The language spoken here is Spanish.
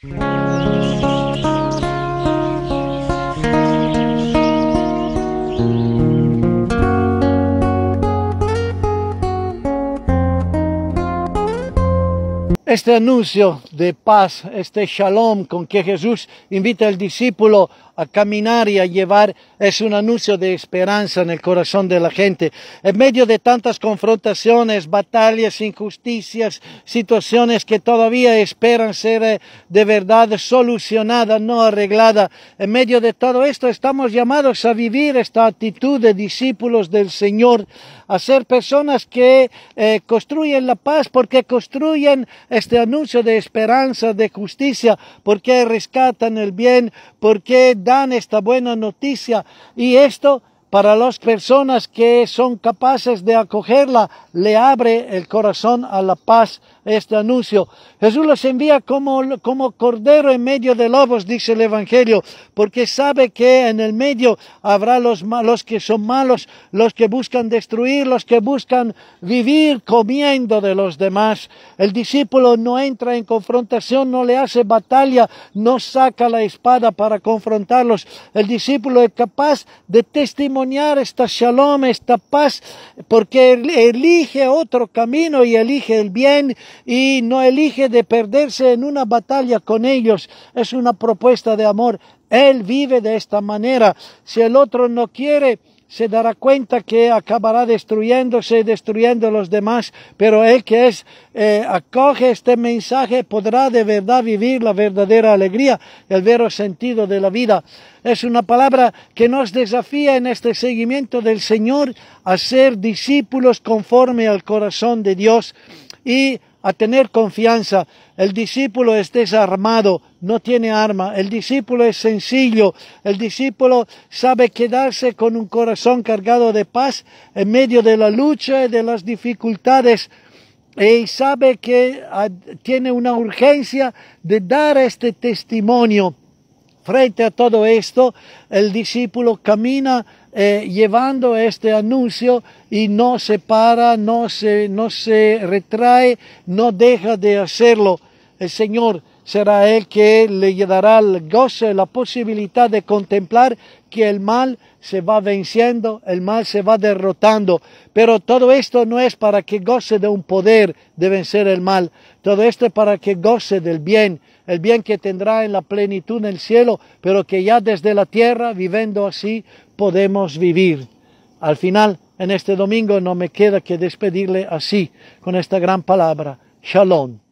Thank you. este anuncio de paz, este shalom con que Jesús invita al discípulo a caminar y a llevar, es un anuncio de esperanza en el corazón de la gente. En medio de tantas confrontaciones, batallas, injusticias, situaciones que todavía esperan ser eh, de verdad solucionadas, no arregladas, en medio de todo esto estamos llamados a vivir esta actitud de discípulos del Señor, a ser personas que eh, construyen la paz, porque construyen este anuncio de esperanza, de justicia, porque rescatan el bien, porque dan esta buena noticia. Y esto para las personas que son capaces de acogerla, le abre el corazón a la paz este anuncio. Jesús los envía como, como cordero en medio de lobos, dice el Evangelio, porque sabe que en el medio habrá los, los que son malos, los que buscan destruir, los que buscan vivir comiendo de los demás. El discípulo no entra en confrontación, no le hace batalla, no saca la espada para confrontarlos. El discípulo es capaz de testimoniar esta shalom, esta paz, porque elige otro camino y elige el bien y no elige de perderse en una batalla con ellos. Es una propuesta de amor. Él vive de esta manera. Si el otro no quiere, se dará cuenta que acabará destruyéndose y destruyendo a los demás, pero el que es, eh, acoge este mensaje podrá de verdad vivir la verdadera alegría, el vero sentido de la vida. Es una palabra que nos desafía en este seguimiento del Señor a ser discípulos conforme al corazón de Dios y a tener confianza. El discípulo es desarmado, no tiene arma. El discípulo es sencillo. El discípulo sabe quedarse con un corazón cargado de paz en medio de la lucha y de las dificultades. Y sabe que ah, tiene una urgencia de dar este testimonio. Frente a todo esto, el discípulo camina eh, llevando este anuncio y no se para, no se, retrae, no deja de hacerlo. El Señor será el que le dará el goce, la posibilidad de contemplar que el mal se va venciendo, el mal se va derrotando. Pero todo esto no es para que goce de un poder de vencer el mal, todo esto es para que goce del bien, el bien que tendrá en la plenitud del el cielo, pero que ya desde la tierra, viviendo así, podemos vivir. Al final, en este domingo, no me queda que despedirle así, con esta gran palabra, Shalom.